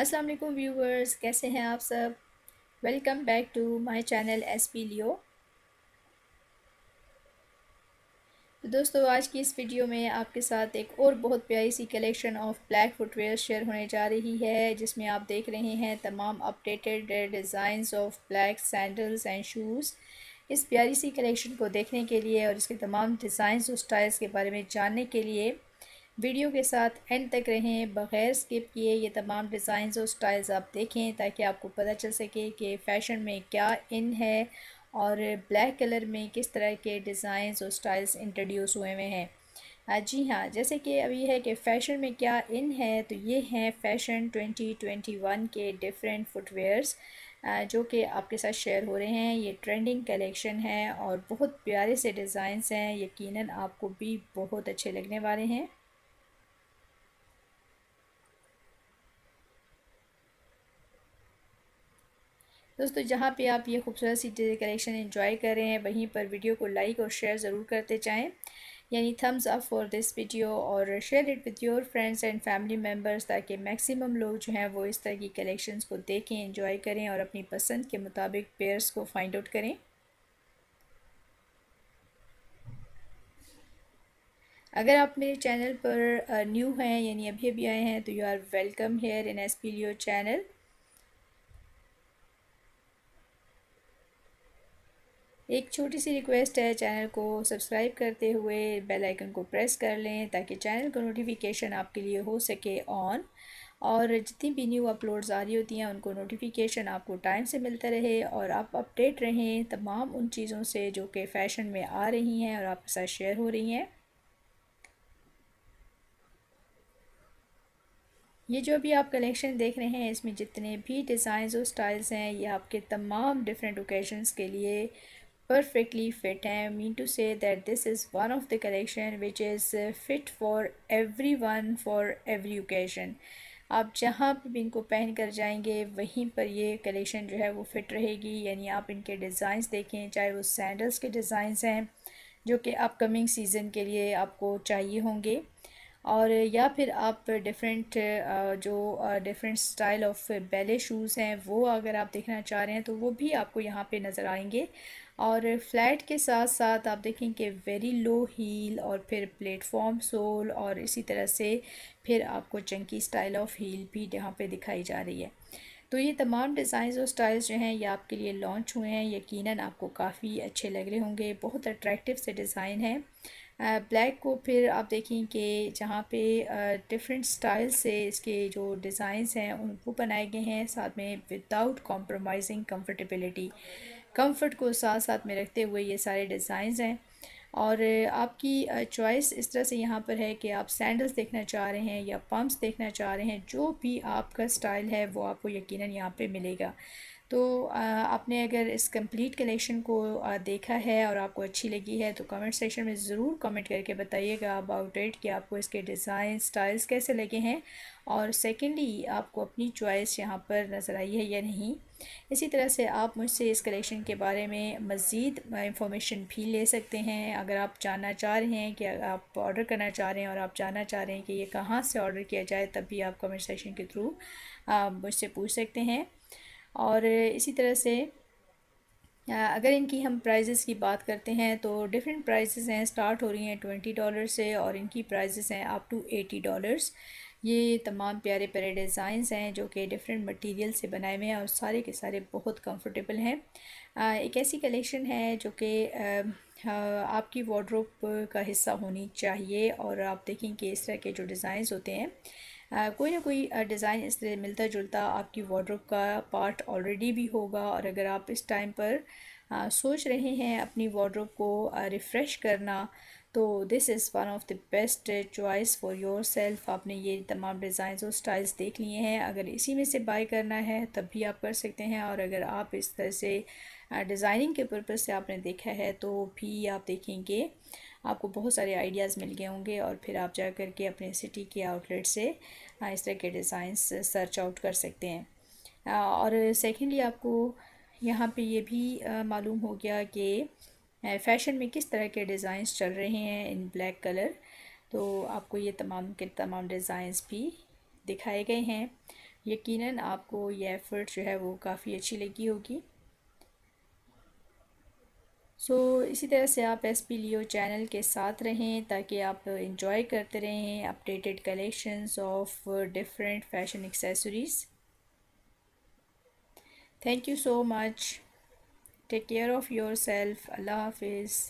Aslam viewers कैसे हैं आप सब welcome back to my channel S P Leo तो दोस्तों आज की इस वीडियो में आपके साथ एक और बहुत प्यारी सी collection of black footwear share होने जा रही है जिसमें आप देख रहे हैं तमाम updated designs of black sandals and shoes इस प्यारी सी कलेक्शन को देखने के लिए और इसके तमाम डिज़ाइंस और स्टाइल्स के बारे में जानने के लिए वीडियो के साथ एंड तक रहें बग़ैर स्किप किए ये तमाम डिज़ाइंस और स्टाइल्स आप देखें ताकि आपको पता चल सके कि फ़ैशन में क्या इन है और ब्लैक कलर में किस तरह के डिज़ाइंस और स्टाइल्स इंट्रोड्यूस हुए हुए हैं हाँ जी हाँ जैसे कि अभी है कि फ़ैशन में क्या इन है तो ये हैं फ़ैशन 2021 के डिफरेंट फुटवेयर्स जो कि आपके साथ शेयर हो रहे हैं ये ट्रेंडिंग कलेक्शन है और बहुत प्यारे से डिज़ाइंस हैं यकीनन आपको भी बहुत अच्छे लगने वाले हैं दोस्तों जहाँ पे आप ये खूबसूरत सी कलेक्शन इंजॉय कर रहे हैं वहीं पर वीडियो को लाइक और शेयर ज़रूर करते जाएँ यानी thumbs up for this video और share it with your friends and family members ताकि मैक्सिमम लोग जो हैं वो इस तरह की कलेक्शंस को देखें इंजॉय करें और अपनी पसंद के मुताबिक पेयर्स को फाइंड आउट करें अगर आप मेरे चैनल पर न्यू हैं यानी अभी अभी आए हैं तो you are welcome here in S P channel एक छोटी सी रिक्वेस्ट है चैनल को सब्सक्राइब करते हुए बेल आइकन को प्रेस कर लें ताकि चैनल का नोटिफिकेशन आपके लिए हो सके ऑन और जितनी भी न्यू अपलोड्स आ रही होती हैं उनको नोटिफिकेशन आपको टाइम से मिलता रहे और आप अपडेट रहें तमाम उन चीज़ों से जो कि फ़ैशन में आ रही हैं और आपके साथ शेयर हो रही हैं ये जो भी आप कलेक्शन देख रहे हैं इसमें जितने भी डिज़ाइंस और स्टाइल्स हैं ये आपके तमाम डिफरेंट ओकेजन्स के लिए perfectly fit i mean to say that this is one of the collection which is fit for everyone for every occasion आप जहाँ पर भी इनको पहन कर जाएंगे वहीं पर ये कलेक्शन जो है वो फिट रहेगी यानी आप इनके डिज़ाइंस देखें चाहे वो सैंडल्स के डिज़ाइंस हैं जो कि अपकमिंग सीज़न के लिए आपको चाहिए होंगे और या फिर आप डिफरेंट जो different style of belly shoes हैं वो अगर आप देखना चाह रहे हैं तो वो भी आपको यहाँ पे नज़र आएंगे और फ्लैट के साथ साथ आप देखें कि वेरी लो हील और फिर प्लेटफॉर्म सोल और इसी तरह से फिर आपको चंकी स्टाइल ऑफ हील भी यहाँ पे दिखाई जा रही है तो ये तमाम डिज़ाइंस और स्टाइल्स जो हैं ये आपके लिए लॉन्च हुए हैं यकीनन आपको काफ़ी अच्छे लग रहे होंगे बहुत अट्रैक्टिव से डिज़ाइन है ब्लैक को फिर आप देखें कि जहाँ पे डिफरेंट स्टाइल से इसके जो डिज़ाइंस हैं उनको बनाए गए हैं साथ में विदाउट कॉम्प्रोमाइजिंग कंफर्टेबिलिटी कंफर्ट को साथ साथ में रखते हुए ये सारे डिज़ाइंस हैं और आपकी चॉइस इस तरह से यहाँ पर है कि आप सैंडल्स देखना चाह रहे हैं या पम्प्स देखना चाह रहे हैं जो भी आपका स्टाइल है वो आपको यकीनन यहाँ पे मिलेगा तो आपने अगर इस कंप्लीट कलेक्शन को देखा है और आपको अच्छी लगी है तो कमेंट सेक्शन में ज़रूर कमेंट करके बताइएगा अबाउट इट कि आपको इसके डिज़ाइन स्टाइल्स कैसे लगे हैं और सेकेंडली आपको अपनी चॉइस यहाँ पर नज़र आई है या नहीं इसी तरह से आप मुझसे इस कलेक्शन के बारे में मज़ीद इंफॉर्मेशन भी ले सकते हैं अगर आप जानना चाह रहे हैं कि आप ऑर्डर करना चाह रहे हैं और आप जानना चाह रहे हैं कि ये कहाँ से ऑर्डर किया जाए तब भी आप कमेंट सेक्शन के थ्रू मुझसे पूछ सकते हैं और इसी तरह से अगर इनकी हम प्राइजेस की बात करते हैं तो डिफरेंट प्राइजेस हैं स्टार्ट हो रही हैं ट्वेंटी डॉलर से और इनकी प्राइजेस हैं अप टू एटी डॉलर्स ये तमाम प्यारे प्यारे डिज़ाइंस हैं जो कि डिफरेंट मटेरियल से बनाए हुए हैं और सारे के सारे बहुत कंफर्टेबल हैं एक ऐसी कलेक्शन है जो कि आपकी वॉड्रोप का हिस्सा होनी चाहिए और आप देखें कि इस तरह के जो डिज़ाइंस होते हैं कोई ना कोई डिज़ाइन इस तरह मिलता जुलता आपकी वार्ड्रोब का पार्ट ऑलरेडी भी होगा और अगर आप इस टाइम पर आ, सोच रहे हैं अपनी वार्ड्रोब को रिफ़्रेश करना तो this is one of the best choice for yourself आपने ये तमाम डिज़ाइन और स्टाइल्स देख लिए हैं अगर इसी में से बाय करना है तब भी आप कर सकते हैं और अगर आप इस तरह से डिज़ाइनिंग के पर्पज़ से आपने देखा है तो भी आप देखेंगे आपको बहुत सारे आइडियाज़ मिल गए होंगे और फिर आप जा करके अपने सिटी के आउटलेट से इस तरह के डिज़ाइंस सर्च आउट कर सकते हैं और सेकेंडली आपको यहाँ पे ये भी मालूम हो गया कि फ़ैशन में किस तरह के डिज़ाइंस चल रहे हैं इन ब्लैक कलर तो आपको ये तमाम के तमाम डिज़ाइंस भी दिखाए गए हैं यकीनन आपको ये एफ़र्ट जो है वो काफ़ी अच्छी लगी होगी सो so, इसी तरह से आप एस पी लियो चैनल के साथ रहें ताकि आप इंजॉय करते रहें updated collections of different fashion accessories thank you so much take care of yourself अल्लाह हाफिज़